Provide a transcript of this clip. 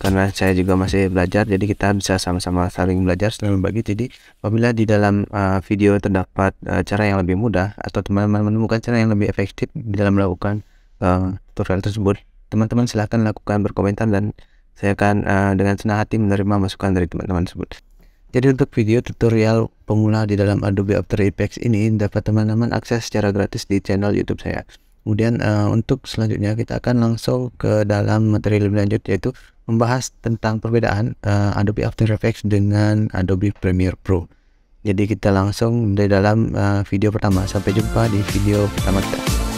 karena saya juga masih belajar jadi kita bisa sama-sama saling belajar saling berbagi jadi apabila di dalam uh, video terdapat uh, cara yang lebih mudah atau teman-teman menemukan cara yang lebih efektif di dalam melakukan uh, tutorial tersebut teman-teman silahkan lakukan berkomentar dan saya akan uh, dengan senang hati menerima masukan dari teman-teman tersebut jadi untuk video tutorial pemula di dalam Adobe After Effects ini dapat teman-teman akses secara gratis di channel YouTube saya. Kemudian uh, untuk selanjutnya kita akan langsung ke dalam materi lebih lanjut yaitu membahas tentang perbedaan uh, Adobe After Effects dengan Adobe Premiere Pro. Jadi kita langsung dari dalam uh, video pertama. Sampai jumpa di video pertama kita.